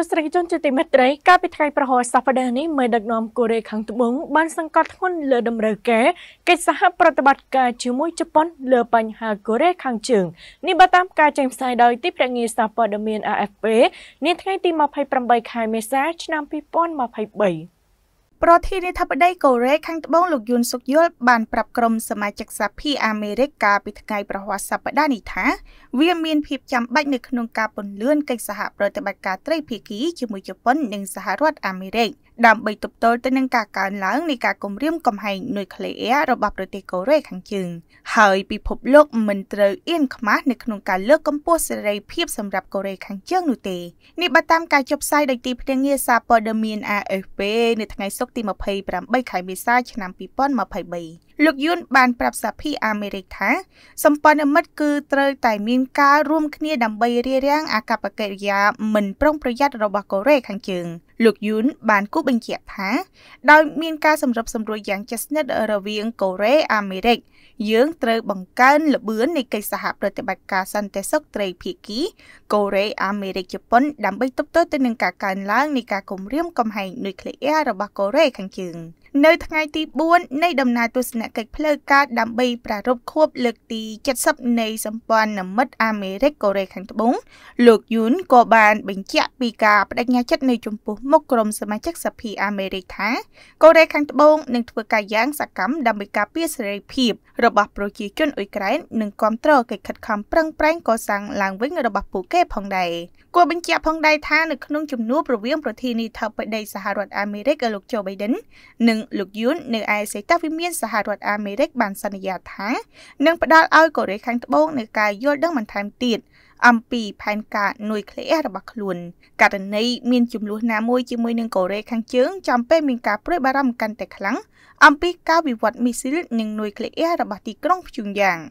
ទស្សនិកជនជាទីមេត្រីកាលពីថ្ងៃប្រហោះសប្តាហ៍នេះមេដឹកនាំកូរ៉េខាងត្បូងបានសង្កត់ធ្ងន់លើដំណើរការកិច្ចសហប្រតិបត្តិការជាមួយជប៉ុនលើបញ្ហាកូរ៉េខាងជើងនេះបើតាមការចេញផ្សាយដោយទីភ្នាក់ងារសារព័ត៌មាន AFP នាថ្ងៃទី28ខែមេសាឆ្នាំ2023ប្រធានាធិបតីកូរ៉េខាងត្បូងលោកយុនសុកយល់បានប្រាប់ក្រុមសមាជិកសភាអាមេរិកកាលពីថ្ងៃប្រហ័សសប្តាហ៍នេះថាវាមានភាពចាំបាច់នៅក្នុងការពន្លឿនកិច្ចសហប្រតិបត្តិការត្រីភាគីជាមួយជប៉ុននិងសហរដ្ឋអាមេរិកដើម្បីទប់ទល់ទៅនឹងការកើនឡើងនៃការគំរាមកំហែងនុយក្លេអ៊ែររបស់ប្រទេសកូរ៉េខាងជើងហើយពិភពលោកមិនត្រូវអៀនខ្មាស់នៅក្នុងការលើកកម្ពស់សេរីភាពសម្រាប់កូរ៉េខាងជើងនោះទេនេះបើតាមការចុះផ្សាយដោយទីភ្នាក់ងារសារព័ត៌មាន AFP នៅថ្ងៃសុក្រទី28ខែមេសា ឆ្នាំ2023លោកយួនបានប្រាប់សាភីអាមេរិកថាសម្ព័ន្ធមិត្តគឺត្រូវតែមានការរួមគ្នាដើម្បីរារាំងអាកប្បកិរិយាមិនប្រុងប្រយ័ត្នរបស់កូរ៉េខាងជើងលោកយួនបានគូបញ្ជាក់ថាដោយមានការសម្របសម្រួលយ៉ាងជិតស្និទ្ធរវាងកូរ៉េអាមេរិក យើងត្រូវបង្កើនល្បឿននៃកិច្ចសហប្រតិបត្តិការសន្តិសុខត្រីភាគី កូរ៉េអាមេរិកជប៉ុនដើម្បីទប់ទល់ទៅនឹងការកើនឡើងនៃការគំរាមកំហែងនុយក្លេអ៊ែររបស់កូរ៉េខាងជើងនៅថ្ងៃទី4នៃដំណើរទស្សនកិច្ចផ្លូវការដើម្បីប្រារព្ធខួបលើកទី70នៃសម្ព័ន្ធមិត្តអាមេរិកកូរ៉េខាងត្បូងលោកយួនក៏បានបញ្ជាក់ពីការបដិញ្ញាចិត្តនៅចំពោះមុខក្រុមសមាជិកសភាអាមេរិកថាកូរ៉េខាងត្បូងនឹងធ្វើការយ៉ាង សកម្មដើម្បីការពារសេរីភាពរបស់ប្រជាជនអ៊ុយក្រែននិងគាំទ្រកិច្ចខិតខំប្រឹងប្រែងកសាងឡើងវិញរបស់ពួកគេផងដែរគួរបញ្ជាក់ផងដែរថានៅក្នុងជំនួបរវាងប្រធានាធិបតីសហរដ្ឋអាមេរិកលោកโจ Biden និងលោកយួននៅឯសេតាវិមានសហរដ្ឋអាមេរិក បានសន្យាថានឹងផ្ដល់ឲ្យកូរ៉េខាងត្បូងនូវការយល់ដឹងបន្ថែមទៀតអំពីផែនការនុយក្លេអ៊ែររបស់ខ្លួនករណីមានចំនួនណាមួយជាមួយនឹងកូរ៉េខាងជើងចំពេលមានការព្រួយបារម្ភកាន់តែខ្លាំងអំពីការវិវត្តមីស៊ីលនិងនុយក្លេអ៊ែររបស់ទីក្រុងព្យុងយ៉ាង។